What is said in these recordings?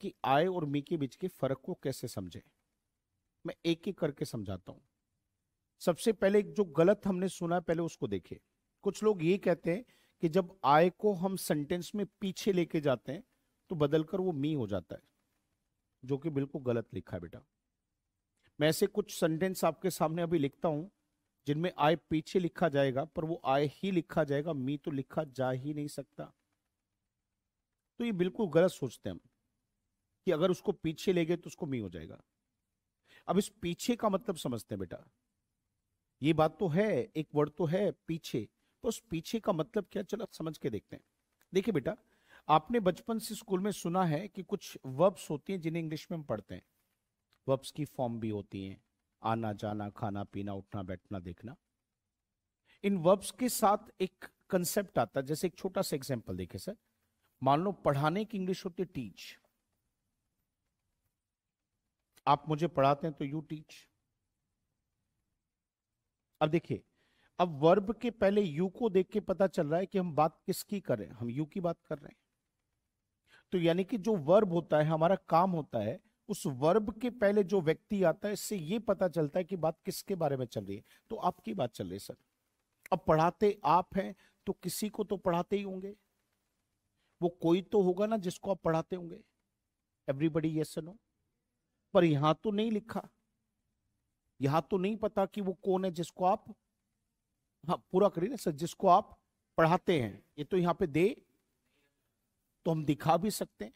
कि आय और मी के बीच के फर्क को कैसे समझे मैं एक एक करके समझाता हूं सबसे पहले जो गलत हमने सुना पहले उसको देखे कुछ लोग ये कहते हैं कि जब आय को हम सेंटेंस में पीछे लेके जाते हैं तो बदलकर वो मी हो जाता है जो कि बिल्कुल गलत लिखा है बेटा मैं ऐसे कुछ सेंटेंस आपके सामने अभी लिखता हूं जिनमें आय पीछे लिखा जाएगा पर वो आय ही लिखा जाएगा मी तो लिखा जा ही नहीं सकता तो ये बिल्कुल गलत सोचते हैं हम कि अगर उसको पीछे ले गए तो उसको मी हो जाएगा अब इस पीछे का मतलब समझते हैं बेटा ये बात तो है एक वर्ड तो है पीछे तो उस पीछे का मतलब क्या चलो समझ के देखते हैं देखिए बेटा आपने बचपन से स्कूल में सुना है कि कुछ वर्ब्स होती हैं जिन्हें इंग्लिश में हम पढ़ते हैं वर्ब्स की फॉर्म भी होती हैं आना जाना खाना पीना उठना बैठना देखना इन वर्ब्स के साथ एक कंसेप्ट आता है जैसे एक छोटा सा एग्जाम्पल देखे सर मान लो पढ़ाने की इंग्लिश होती है टीच आप मुझे पढ़ाते हैं तो यू टीच अब देखिए अब वर्ब के पहले यू को देख के पता चल रहा है कि हम बात किसकी कर रहे हैं हम यू की बात कर रहे हैं तो यानी कि जो वर्ब होता है हमारा काम होता है उस वर्ब के पहले जो व्यक्ति आता है इससे ये पता चलता है कि बात किसके बारे में चल रही है तो आपकी बात चल रही है सर अब पढ़ाते आप हैं तो किसी को तो पढ़ाते ही होंगे वो कोई तो होगा ना जिसको आप पढ़ाते होंगे एवरीबडी यस नो पर यहां तो नहीं लिखा यहां तो नहीं पता कि वो कौन है जिसको आप हाँ पूरा करिए ना सर जिसको आप पढ़ाते हैं ये तो यहां पे दे तो हम दिखा भी सकते हैं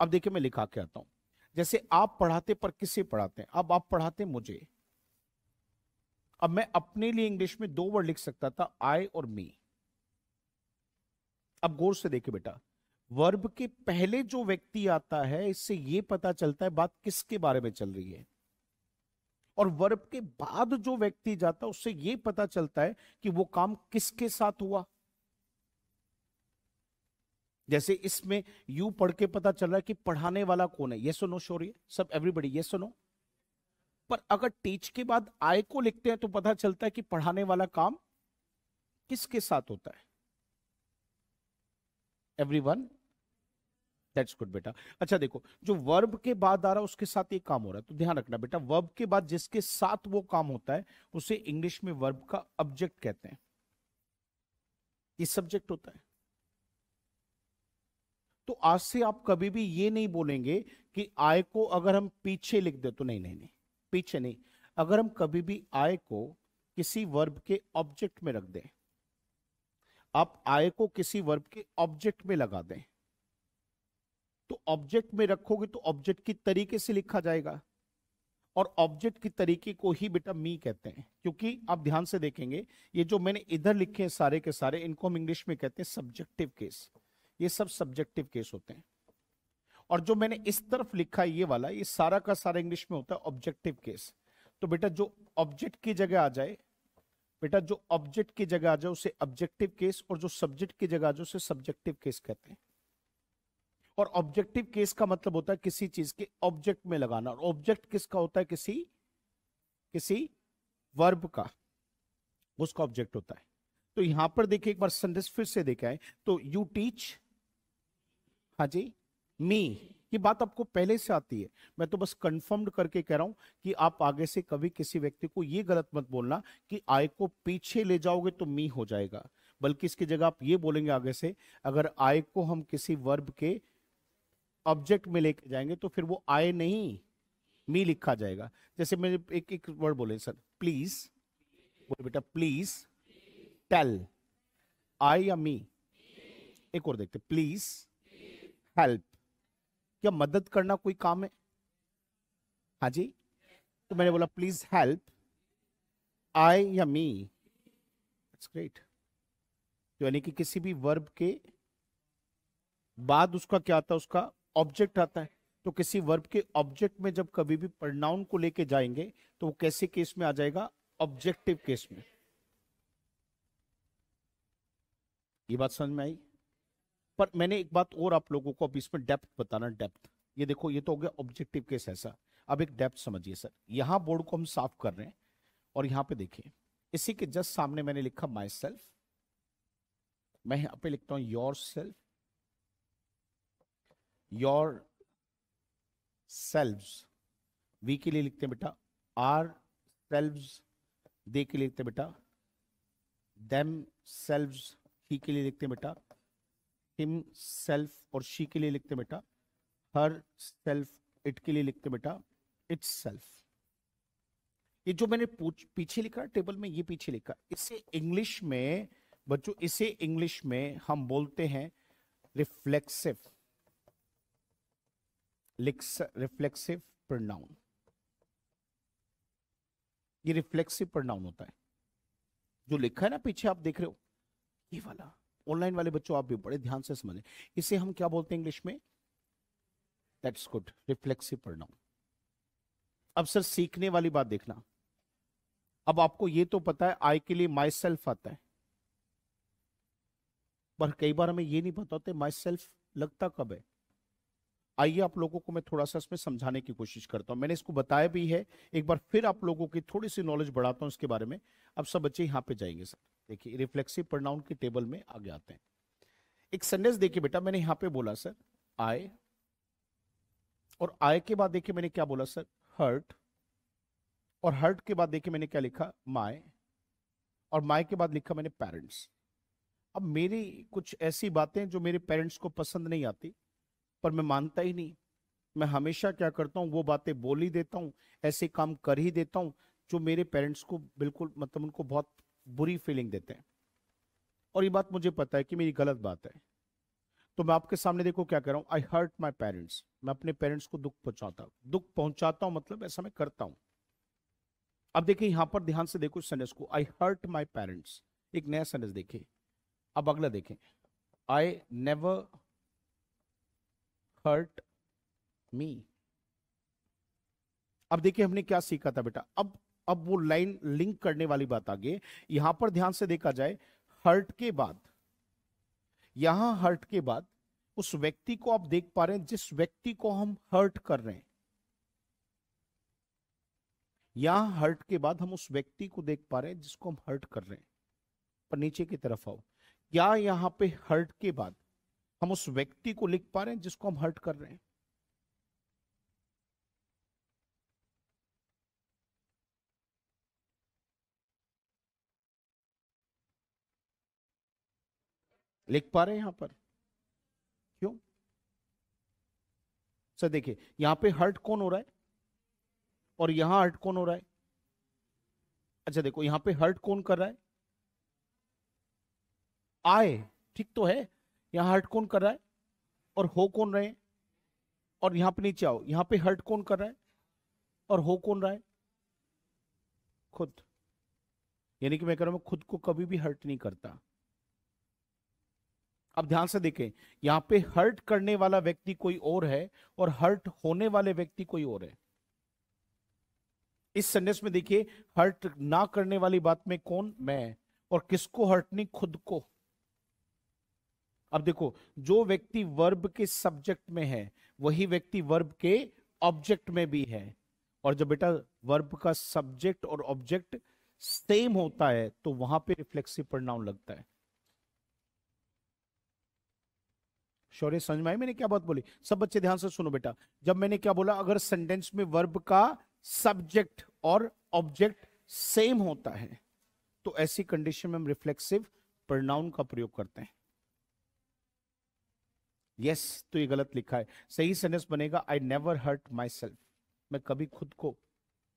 अब देखिए मैं लिखा के आता हूं जैसे आप पढ़ाते पर किसे पढ़ाते हैं अब आप पढ़ाते मुझे अब मैं अपने लिए इंग्लिश में दो वर्ड लिख सकता था आई और मी अब गौर से देखिए बेटा वर्ब के पहले जो व्यक्ति आता है इससे यह पता चलता है बात किसके बारे में चल रही है और वर्ब के बाद जो व्यक्ति जाता है उससे यह पता चलता है कि वो काम किसके साथ हुआ जैसे इसमें यू पढ़ के पता चल रहा है कि पढ़ाने वाला कौन है ये सुनो शौर्य सब एवरीबडी ये सुनो पर अगर टीच के बाद आय को लिखते हैं तो पता चलता है कि पढ़ाने वाला काम किसके साथ होता है एवरीवन दैट्स गुड बेटा अच्छा देखो जो वर्ब के बाद आ रहा है उसके साथ ये काम हो रहा है तो ध्यान रखना बेटा वर्ब के बाद जिसके साथ वो काम होता है उसे इंग्लिश में वर्ब का ऑब्जेक्ट कहते हैं ये सब्जेक्ट होता है तो आज से आप कभी भी ये नहीं बोलेंगे कि आय को अगर हम पीछे लिख दे तो नहीं नहीं नहीं पीछे नहीं अगर हम कभी भी आय को किसी वर्ब के ऑब्जेक्ट में रख दें आप आय को किसी वर्ब के ऑब्जेक्ट में लगा दें तो ऑब्जेक्ट में रखोगे तो ऑब्जेक्ट की तरीके से लिखा जाएगा और ऑब्जेक्ट की तरीके को ही बेटा मी कहते हैं क्योंकि आप ध्यान से देखेंगे ये जो मैंने इधर लिखे हैं सारे के सारे इनको हम इंग्लिश में कहते हैं सब्जेक्टिव केस ये सब सब्जेक्टिव केस होते हैं और जो मैंने इस तरफ लिखा है ये वाला ये सारा का सारा इंग्लिश में होता है ऑब्जेक्टिव केस तो बेटा जो ऑब्जेक्ट की जगह आ जाए बेटा जो ऑब्जेक्ट की जगह आ जाए उसे ऑब्जेक्टिव केस और जो सब्जेक्ट की जगह आ जाए उसे सब्जेक्टिव केस कहते हैं और ऑब्जेक्टिव केस का मतलब होता है किसी चीज के ऑब्जेक्ट में लगाना और ऑब्जेक्ट किसका होता है किसी किसी वर्ब का उसका ऑब्जेक्ट होता है तो यहां पर देखिए एक बार संदेश फिर से देखा है तो यू टीच हाँ जी मी ये बात आपको पहले से आती है मैं तो बस कंफर्म्ड करके कह रहा हूं कि आप आगे से कभी किसी व्यक्ति को ये गलत मत बोलना कि आय को पीछे ले जाओगे तो मी हो जाएगा बल्कि इसकी जगह आप ये बोलेंगे आगे से अगर आय को हम किसी वर्ब के ऑब्जेक्ट में लेके जाएंगे तो फिर वो आय नहीं मी लिखा जाएगा जैसे मैंने एक एक वर्ड बोले सर प्लीज बोले बेटा प्लीज टेल आई या मी एक और देखते प्लीज हेल्प क्या मदद करना कोई काम है हाँ जी तो मैंने बोला प्लीज हेल्प आई या मी इट्स ग्रेट यानी कि किसी भी वर्ब के बाद उसका क्या आता है उसका ऑब्जेक्ट आता है तो किसी वर्ब के ऑब्जेक्ट में जब कभी भी प्रनाउन को लेके जाएंगे तो वो कैसे केस में आ जाएगा ऑब्जेक्टिव केस में ये बात समझ में आई पर मैंने एक बात और आप लोगों को अब इसमें डेप्थ बताना डेप्थ ये देखो ये तो हो गया ऑब्जेक्टिव केस ऐसा अब एक डेप्थ समझिए सर यहाँ बोर्ड को हम साफ कर रहे हैं और यहाँ पे देखिए इसी के जस्ट सामने मैंने लिखा माई सेल्फ मैं यहाँ पे लिखता हूँ yourself yourselves we के लिए लिखते हैं बेटा आर सेल्व दे के लिए लिखते हैं बेटा देम सेल्व ही के लिए लिखते हैं बेटा हिम सेल्फ और शी के लिए लिखते बेटा हर सेल्फ इट के लिए लिखते बेटा इट्स सेल्फ ये जो मैंने पीछे लिखा टेबल में ये पीछे लिखा इसे इंग्लिश में बच्चों इसे इंग्लिश में हम बोलते हैं रिफ्लेक्सिव रिफ्लेक्सिव प्रनाउन ये रिफ्लेक्सिव प्रनाउन होता है जो लिखा है ना पीछे आप देख रहे हो ये वाला ऑनलाइन वाले बच्चों आप भी बड़े ध्यान से समझें इसे हम क्या बोलते हैं इंग्लिश में दैट्स गुड रिफ्लेक्सिव प्रोनाउन अब सर सीखने वाली बात देखना अब आपको ये तो पता है आई के लिए माई सेल्फ आता है पर कई बार हमें ये नहीं पता होते माई सेल्फ लगता कब है आइए आप लोगों को मैं थोड़ा सा इसमें समझाने की कोशिश करता हूं मैंने इसको बताया भी है एक बार फिर आप लोगों की थोड़ी सी नॉलेज बढ़ाता हूं इसके बारे में अब सब बच्चे यहां पे जाएंगे सर देखिए रिफ्लेक्सिव प्रोनाउन के टेबल में आगे आते हैं एक सेंटेंस देखिए बेटा मैंने यहां पे बोला सर आय और आय के बाद देखिए मैंने क्या बोला सर हर्ट और हर्ट के बाद देखिए मैंने क्या लिखा माए और माए के बाद लिखा मैंने पेरेंट्स अब मेरी कुछ ऐसी बातें जो मेरे पेरेंट्स को पसंद नहीं आती पर मैं मानता ही नहीं मैं हमेशा क्या करता हूँ वो बातें बोल ही देता हूँ ऐसे काम कर ही देता हूँ जो मेरे पेरेंट्स को बिल्कुल मतलब उनको बहुत बुरी फीलिंग देते हैं और ये बात मुझे पता है कि मेरी गलत बात है तो मैं आपके सामने देखो क्या कर रहा हूँ आई हर्ट माई पेरेंट्स मैं अपने पेरेंट्स को दुख पहुंचाता हूँ दुख पहुंचाता हूँ मतलब ऐसा मैं करता हूँ अब देखिए यहाँ पर ध्यान से देखो सेंटेंस को आई हर्ट माई पेरेंट्स एक नया सेंटेंस देखिए अब अगला देखें आई नेवर हर्ट मी अब देखिए हमने क्या सीखा था बेटा अब अब वो लाइन लिंक करने वाली बात आ गई यहां पर ध्यान से देखा जाए हर्ट के बाद यहां हर्ट के बाद उस व्यक्ति को आप देख पा रहे हैं जिस व्यक्ति को हम हर्ट कर रहे हैं यहां हर्ट के बाद हम उस व्यक्ति को देख पा रहे हैं जिसको हम हर्ट कर रहे हैं पर नीचे की तरफ आओ क्या यहां पे हर्ट के बाद हम उस व्यक्ति को लिख पा रहे हैं जिसको हम हर्ट कर रहे हैं लिख पा रहे हैं यहां पर क्यों सर देखिए यहां पे हर्ट कौन हो रहा है और यहां हर्ट कौन हो रहा है अच्छा देखो यहां पे हर्ट कौन कर रहा है आए ठीक तो है यहां हर्ट कौन कर रहा है और हो कौन रहे हैं और यहां पे नीचे आओ यहां पे हर्ट कौन कर रहा है और हो कौन रहा है खुद यानी कि मैं कह रहा हूं मैं खुद को कभी भी हर्ट नहीं करता अब ध्यान से देखें यहाँ पे हर्ट करने वाला व्यक्ति कोई और है और हर्ट होने वाले व्यक्ति कोई और है इस संदेश में देखिए हर्ट ना करने वाली बात में कौन मैं और किसको हर्ट नहीं खुद को अब देखो जो व्यक्ति वर्ब के सब्जेक्ट में है वही व्यक्ति वर्ब के ऑब्जेक्ट में भी है और जब बेटा वर्ब का सब्जेक्ट और ऑब्जेक्ट सेम होता है तो वहां पे रिफ्लेक्सिव परिणाम लगता है शौर्य समझ में आई मैंने क्या बात बोली सब बच्चे ध्यान से सुनो बेटा जब मैंने क्या बोला अगर सेंटेंस में वर्ब का सब्जेक्ट और ऑब्जेक्ट सेम होता है तो ऐसी कंडीशन में हम रिफ्लेक्सिव प्रनाउन का प्रयोग करते हैं यस yes, तो ये गलत लिखा है सही सेंटेंस बनेगा I never hurt myself मैं कभी खुद को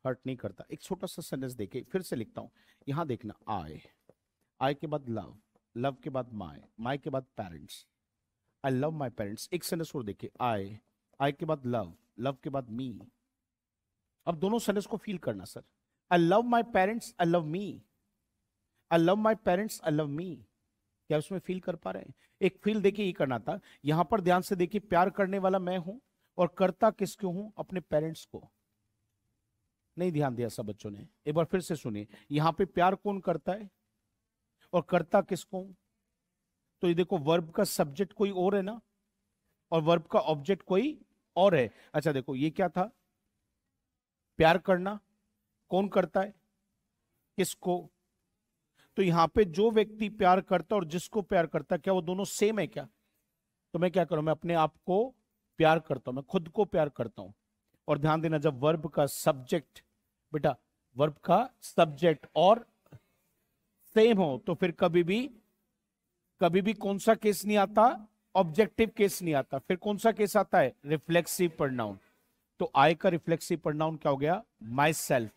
हर्ट नहीं करता एक छोटा सा सेंटेंस देखे फिर से लिखता हूं यहां देखना आई आई के बाद लव लव के बाद माए माए के बाद parents I love my parents एक सेंटेंस और देखिए आई आई के बाद लव लव के बाद मी अब दोनों सेंटेंस को फील करना sir I love my parents I love me I love my parents I love me क्या उसमें फील कर पा रहे हैं एक फील देखिए ये करना था यहां पर ध्यान से देखिए प्यार करने वाला मैं हूं और करता किसके हूं अपने पेरेंट्स को नहीं ध्यान दिया सब बच्चों ने एक बार फिर से सुनिए यहां पे प्यार कौन करता है और करता किसको तो ये देखो वर्ब का सब्जेक्ट कोई और है ना और वर्ब का ऑब्जेक्ट कोई और है अच्छा देखो ये क्या था प्यार करना कौन करता है किसको तो यहां पे जो व्यक्ति प्यार करता और जिसको प्यार करता क्या वो दोनों सेम है क्या तो मैं क्या करूं मैं अपने आप को प्यार करता हूं मैं खुद को प्यार करता हूं और ध्यान देना जब वर्ब का सब्जेक्ट बेटा वर्ब का सब्जेक्ट और सेम हो तो फिर कभी भी कभी भी कौन सा केस नहीं आता ऑब्जेक्टिव केस नहीं आता फिर कौन सा केस आता है रिफ्लेक्सिव प्रनाउन तो आई का रिफ्लेक्सिव प्रनाउन क्या हो गया माई सेल्फ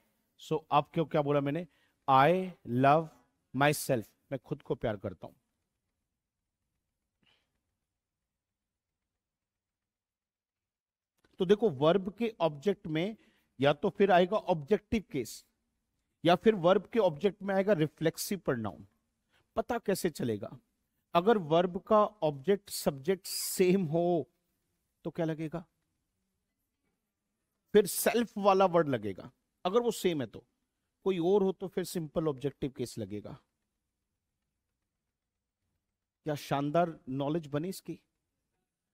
सो अब क्यों क्या बोला मैंने आई लव माई सेल्फ मैं खुद को प्यार करता हूं तो देखो वर्ब के ऑब्जेक्ट में या तो फिर आएगा ऑब्जेक्टिव केस या फिर वर्ब के ऑब्जेक्ट में आएगा रिफ्लेक्सिव प्रनाउन पता कैसे चलेगा अगर वर्ब का ऑब्जेक्ट सब्जेक्ट सेम हो तो क्या लगेगा फिर सेल्फ वाला वर्ड लगेगा अगर वो सेम है तो कोई और हो तो फिर सिंपल ऑब्जेक्टिव केस लगेगा क्या शानदार नॉलेज बनी इसकी